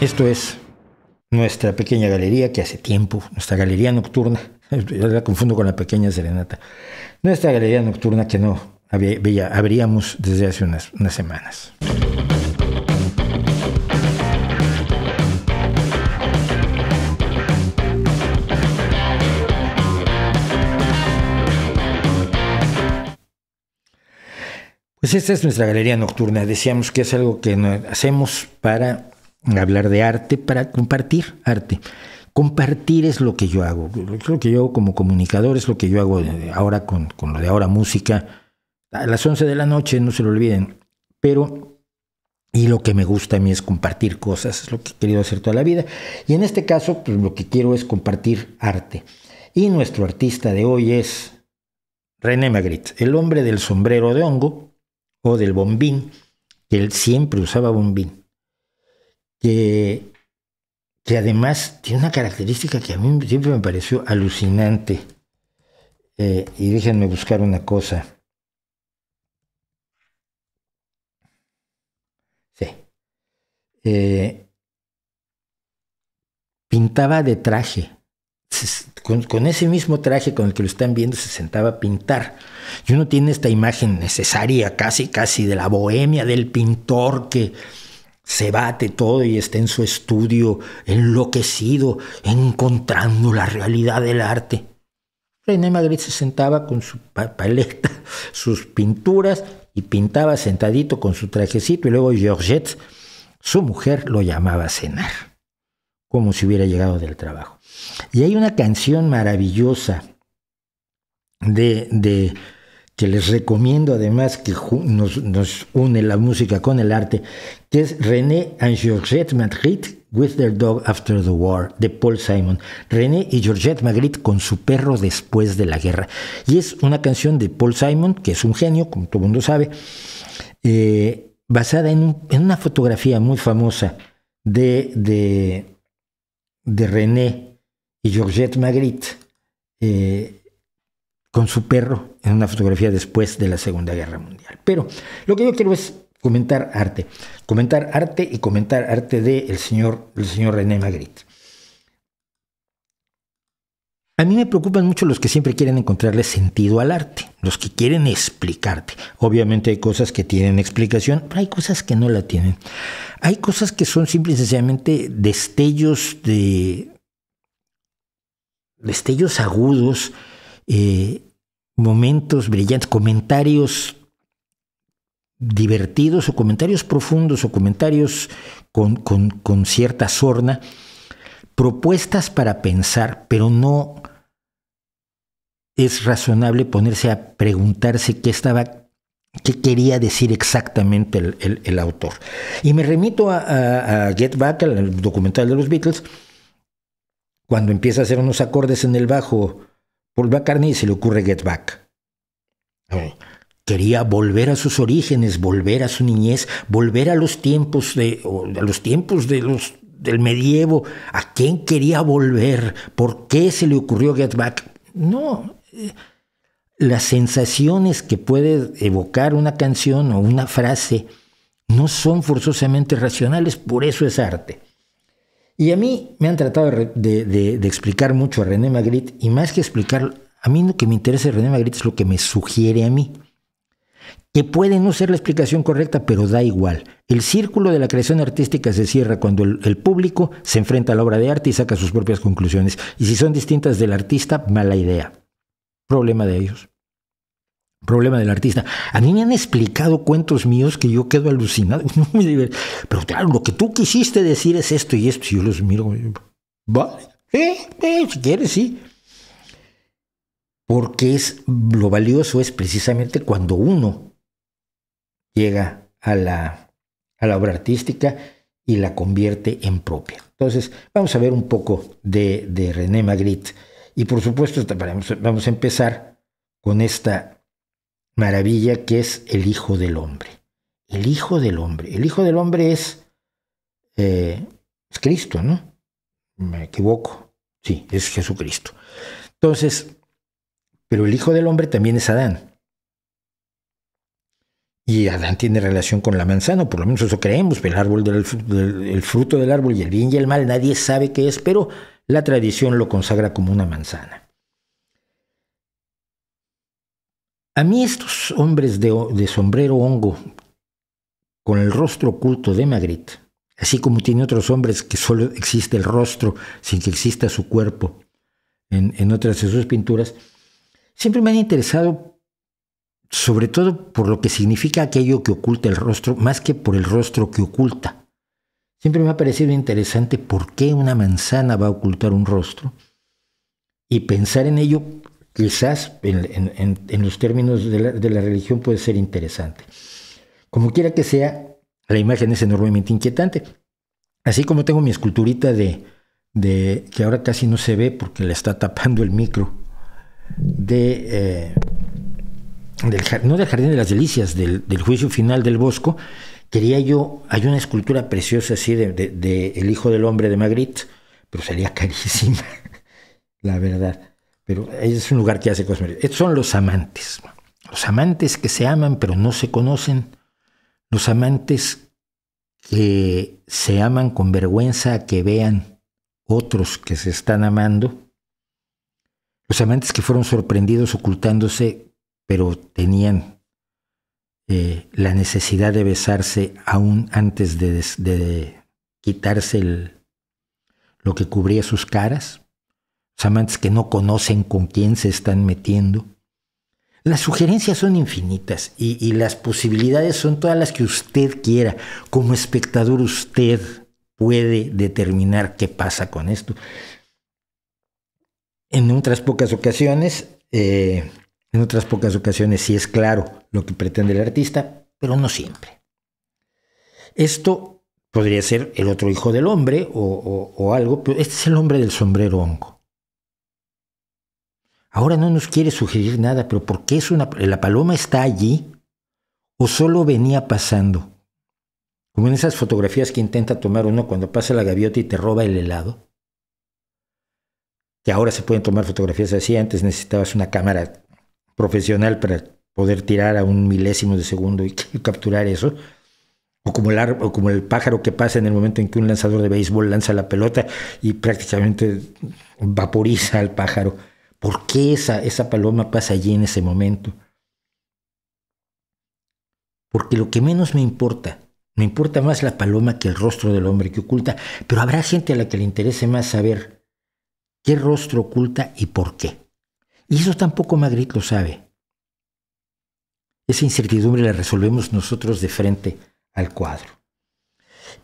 Esto es nuestra pequeña galería, que hace tiempo, nuestra galería nocturna, la confundo con la pequeña serenata, nuestra galería nocturna que no había, abríamos desde hace unas, unas semanas. Pues esta es nuestra galería nocturna. Decíamos que es algo que hacemos para hablar de arte para compartir arte. Compartir es lo que yo hago, es lo que yo hago como comunicador, es lo que yo hago ahora con, lo de ahora música. A las 11 de la noche, no se lo olviden. Pero y lo que me gusta a mí es compartir cosas, es lo que he querido hacer toda la vida. Y en este caso, pues lo que quiero es compartir arte. Y nuestro artista de hoy es René Magritte, el hombre del sombrero de hongo o del bombín, que él siempre usaba bombín que, además tiene una característica que a mí siempre me pareció alucinante. Eh, y déjenme buscar una cosa. Eh, pintaba de traje. Con, con, ese mismo traje con el que lo están viendo se sentaba a pintar. Y uno tiene esta imagen necesaria, casi, casi de la bohemia, del pintor que se bate todo y está en su estudio, enloquecido, encontrando la realidad del arte. René Madrid se sentaba con su paleta, sus pinturas y pintaba sentadito con su trajecito y luego Georgette, su mujer, lo llamaba a cenar, como si hubiera llegado del trabajo. Y hay una canción maravillosa de, de que les recomiendo además que nos, une la música con el arte, que es René and Georgette Magritte with their dog after the war, de Paul Simon. René y Georgette Magritte con su perro después de la guerra. Y es una canción de Paul Simon, que es un genio, como todo el mundo sabe, eh, basada en, una fotografía muy famosa de, de, de René y Georgette Magritte eh, con su perro en una fotografía después de la Segunda Guerra Mundial. Pero lo que yo quiero es comentar arte, comentar arte y comentar arte del señor, el señor René Magritte. A mí me preocupan mucho los que siempre quieren encontrarle sentido al arte, los que quieren explicarte. Obviamente hay cosas que tienen explicación, pero hay cosas que no la tienen. Hay cosas que son simple y sencillamente destellos de. destellos agudos eh, momentos brillantes, comentarios divertidos o comentarios profundos o comentarios con, con, cierta sorna, propuestas para pensar, pero no es razonable ponerse a preguntarse qué estaba ¿Qué quería decir exactamente el, autor? Y me remito a, Get Back, el documental de los Beatles, cuando empieza a hacer unos acordes en el bajo carne y se le ocurre Get Back. Quería volver a sus orígenes, volver a su niñez, volver a los tiempos de, los tiempos de los, del medievo. ¿A quién quería volver? ¿Por qué se le ocurrió Get Back? No. Eh, las sensaciones que puede evocar una canción o una frase no son forzosamente racionales, por eso es arte. Y a mí me han tratado de, explicar mucho a René Magritte, y más que explicar, a mí lo que me interesa de René Magritte es lo que me sugiere a mí. Que puede no ser la explicación correcta, pero da igual. El círculo de la creación artística se cierra cuando el, público se enfrenta a la obra de arte y saca sus propias conclusiones. Y si son distintas del artista, mala idea. Problema de ellos problema del artista. A mí me han explicado cuentos míos que yo quedo alucinado. Pero claro, lo que tú quisiste decir es esto y esto. yo los miro. Vale, eh, si quieres, sí. Porque es, lo valioso es precisamente cuando uno llega a la, a la obra artística y la convierte en propia. Entonces, vamos a ver un poco de, de René Magritte. Y por supuesto, vamos a empezar con esta maravilla que es el Hijo del Hombre. El Hijo del Hombre. El Hijo del Hombre eh, es, Cristo, ¿no? Me equivoco. Sí, es Jesucristo. Entonces, pero el Hijo del Hombre también es Adán. Y Adán tiene relación con la manzana, por lo menos eso creemos, el árbol del, el fruto del árbol y el bien y el mal, nadie sabe qué es, pero la tradición lo consagra como una manzana. A mí estos hombres de, sombrero hongo con el rostro oculto de Magritte, así como tiene otros hombres que solo existe el rostro sin que exista su cuerpo en, en otras de sus pinturas, siempre me han interesado sobre todo por lo que significa aquello que oculta el rostro, más que por el rostro que oculta. Siempre me ha parecido interesante por qué una manzana va a ocultar un rostro y pensar en ello quizás en, en, los términos de la, religión puede ser interesante. Como quiera que sea, la imagen es enormemente inquietante. Así como tengo mi esculturita de, que ahora casi no se ve porque le está tapando el micro, de, eh, no del Jardín de las Delicias, del, juicio final del Bosco, quería yo, hay una escultura preciosa así de, El Hijo del Hombre de Magritte, pero sería carísima, la verdad pero es un lugar que hace cosas Estos son los amantes. Los amantes que se aman pero no se conocen. Los amantes que se aman con vergüenza a que vean otros que se están amando. Los amantes que fueron sorprendidos ocultándose pero tenían eh, la necesidad de besarse aún antes de, quitarse lo que cubría sus caras amantes que no conocen con quién se están metiendo. Las sugerencias son infinitas y, las posibilidades son todas las que usted quiera. Como espectador usted puede determinar qué pasa con esto. En otras pocas ocasiones, eh, en otras pocas ocasiones sí es claro lo que pretende el artista, pero no siempre. Esto podría ser el otro hijo del hombre o, o algo, pero este es el hombre del sombrero hongo. Ahora no nos quiere sugerir nada, pero ¿por qué es una, la paloma está allí o solo venía pasando? Como en esas fotografías que intenta tomar uno cuando pasa la gaviota y te roba el helado. Que ahora se pueden tomar fotografías así, antes necesitabas una cámara profesional para poder tirar a un milésimo de segundo y, capturar eso. o como el pájaro que pasa en el momento en que un lanzador de béisbol lanza la pelota y prácticamente vaporiza al pájaro. ¿Por qué esa, esa paloma pasa allí en ese momento? Porque lo que menos me importa, me importa más la paloma que el rostro del hombre que oculta, pero habrá gente a la que le interese más saber qué rostro oculta y por qué. Y eso tampoco Madrid lo sabe. Esa incertidumbre la resolvemos nosotros de frente al cuadro.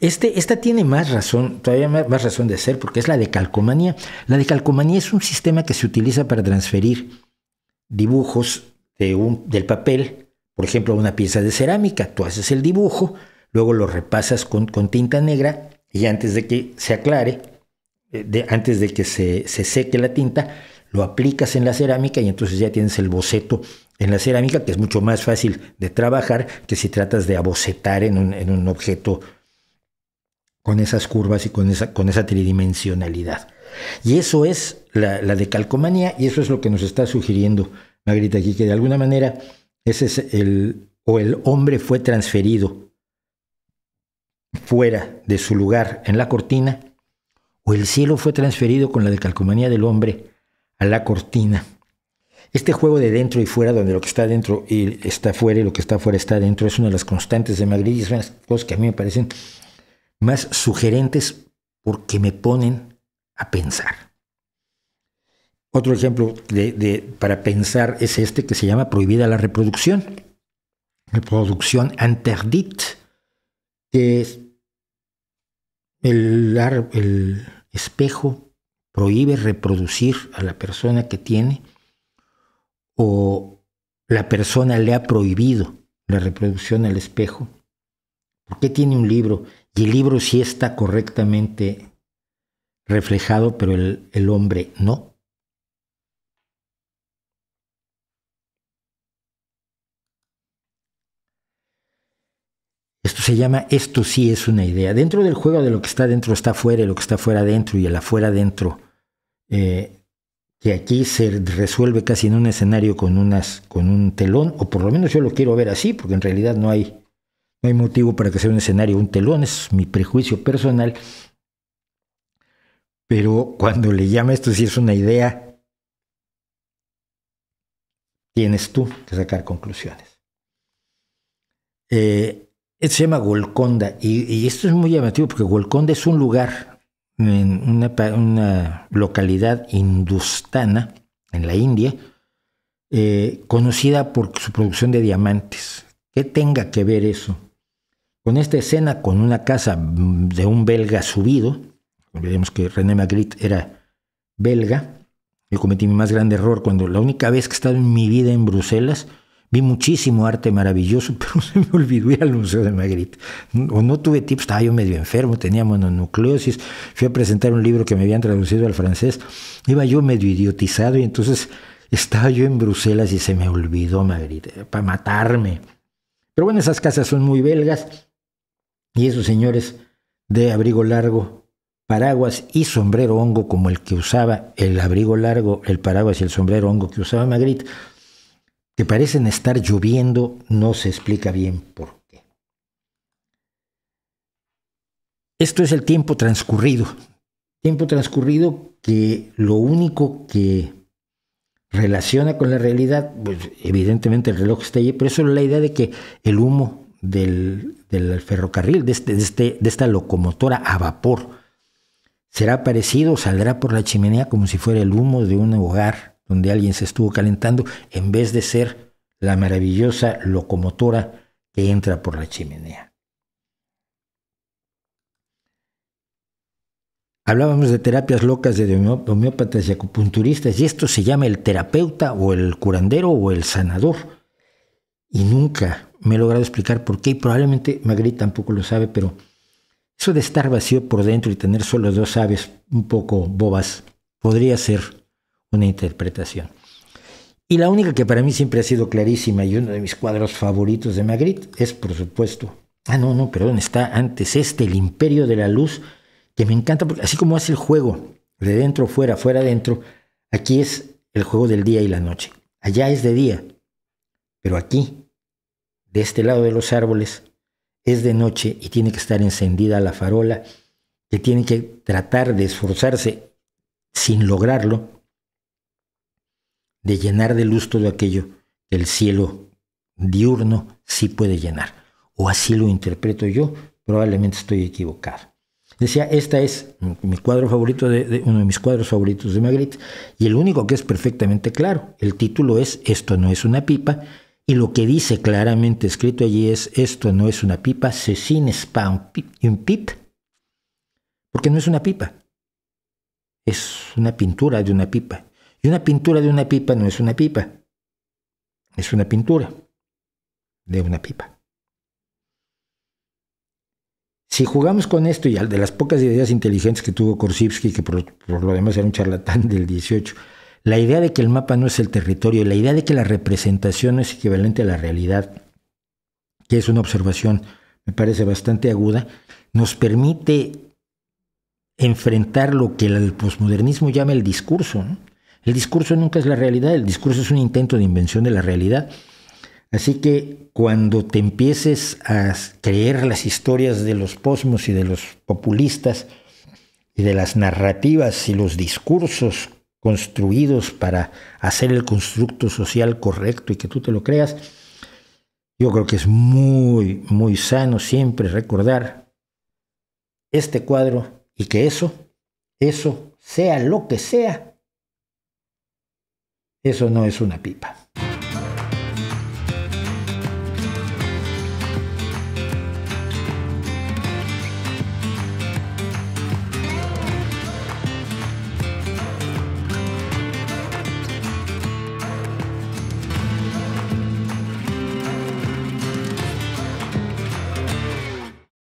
Este, esta tiene más razón, todavía más razón de ser, porque es la de calcomanía. La de calcomanía es un sistema que se utiliza para transferir dibujos del papel, por ejemplo, una pieza de cerámica. Tú haces el dibujo, luego lo repasas con, tinta negra y antes de que se aclare, eh, antes de que se, seque la tinta, lo aplicas en la cerámica y entonces ya tienes el boceto en la cerámica, que es mucho más fácil de trabajar que si tratas de abocetar en un, en un objeto con esas curvas y con esa, con esa tridimensionalidad. Y eso es la, la decalcomanía y eso es lo que nos está sugiriendo Magritte aquí, que de alguna manera ese el, o el hombre fue transferido fuera de su lugar en la cortina, o el cielo fue transferido con la decalcomanía del hombre a la cortina. Este juego de dentro y fuera, donde lo que está dentro y está fuera y lo que está fuera está dentro, es una de las constantes de Magritte y son las cosas que a mí me parecen más sugerentes porque me ponen a pensar. Otro ejemplo de, para pensar es este que se llama Prohibida la reproducción. Reproducción interdite, que es el, el espejo prohíbe reproducir a la persona que tiene o la persona le ha prohibido la reproducción al espejo. ¿Por qué tiene un libro y el libro sí está correctamente reflejado, pero el, hombre no. Esto se llama esto sí es una idea. Dentro del juego de lo que está dentro está fuera y lo que está fuera dentro y el afuera dentro, eh, que aquí se resuelve casi en un escenario con, unas, con un telón, o por lo menos yo lo quiero ver así, porque en realidad no hay, no hay motivo para que sea un escenario, un telón, es mi prejuicio personal. Pero cuando le llama esto, si es una idea, tienes tú que sacar conclusiones. Eh, se llama Golconda y, esto es muy llamativo porque Golconda es un lugar, en una, localidad hindustana en la India, eh, conocida por su producción de diamantes. ¿Qué tenga que ver eso con esta escena, con una casa mm, de un belga subido, olvidemos que René Magritte era belga, yo cometí mi más grande error cuando la única vez que he estado en mi vida en Bruselas, vi muchísimo arte maravilloso, pero se me olvidó ir al Museo de Magritte. O no tuve tips, estaba yo medio enfermo, tenía mononucleosis, fui a presentar un libro que me habían traducido al francés, iba yo medio idiotizado y entonces estaba yo en Bruselas y se me olvidó Magritte, para matarme. Pero bueno, esas casas son muy belgas y esos señores de abrigo largo, paraguas y sombrero hongo como el que usaba el abrigo largo, el paraguas y el sombrero hongo que usaba Magritte, que parecen estar lloviendo, no se explica bien por qué. Esto es el tiempo transcurrido, tiempo transcurrido que lo único que relaciona con la realidad, pues evidentemente el reloj está allí, pero eso es la idea de que el humo del, ferrocarril, de, este, este, de, esta locomotora a vapor. Será parecido, saldrá por la chimenea como si fuera el humo de un hogar donde alguien se estuvo calentando, en vez de ser la maravillosa locomotora que entra por la chimenea. Hablábamos de terapias locas de homeópatas y acupunturistas, y esto se llama el terapeuta o el curandero o el sanador. Y nunca me he logrado explicar por qué y probablemente Magritte tampoco lo sabe, pero eso de estar vacío por dentro y tener solo dos aves un poco bobas podría ser una interpretación. Y la única que para mí siempre ha sido clarísima y uno de mis cuadros favoritos de Magritte es, por supuesto, ah, no, no, perdón, está antes este, El Imperio de la Luz, que me encanta, porque así como hace el juego de dentro, fuera, fuera, dentro, aquí es el juego del día y la noche. Allá es de día, pero aquí de este lado de los árboles, es de noche y tiene que estar encendida la farola, que tiene que tratar de esforzarse sin lograrlo, de llenar de luz todo aquello que el cielo diurno sí puede llenar. O así lo interpreto yo, probablemente estoy equivocado. Decía, esta es mi cuadro favorito de, uno de mis cuadros favoritos de Magritte, y el único que es perfectamente claro. El título es Esto no es una pipa, y lo que dice claramente escrito allí es, esto no es una pipa, se sin spa, un pip, un pip, porque no es una pipa, es una pintura de una pipa. Y una pintura de una pipa no es una pipa, es una pintura de una pipa. Si jugamos con esto, y de las pocas ideas inteligentes que tuvo Korsivsky, que por lo demás era un charlatán del 18, la idea de que el mapa no es el territorio, la idea de que la representación no es equivalente a la realidad, que es una observación, me parece bastante aguda, nos permite enfrentar lo que el posmodernismo llama el discurso. El discurso nunca es la realidad, el discurso es un intento de invención de la realidad. Así que cuando te empieces a creer las historias de los posmos y de los populistas y de las narrativas y los discursos construidos para hacer el constructo social correcto y que tú te lo creas, yo creo que es muy, muy sano siempre recordar este cuadro y que eso, eso, sea lo que sea, eso no es una pipa.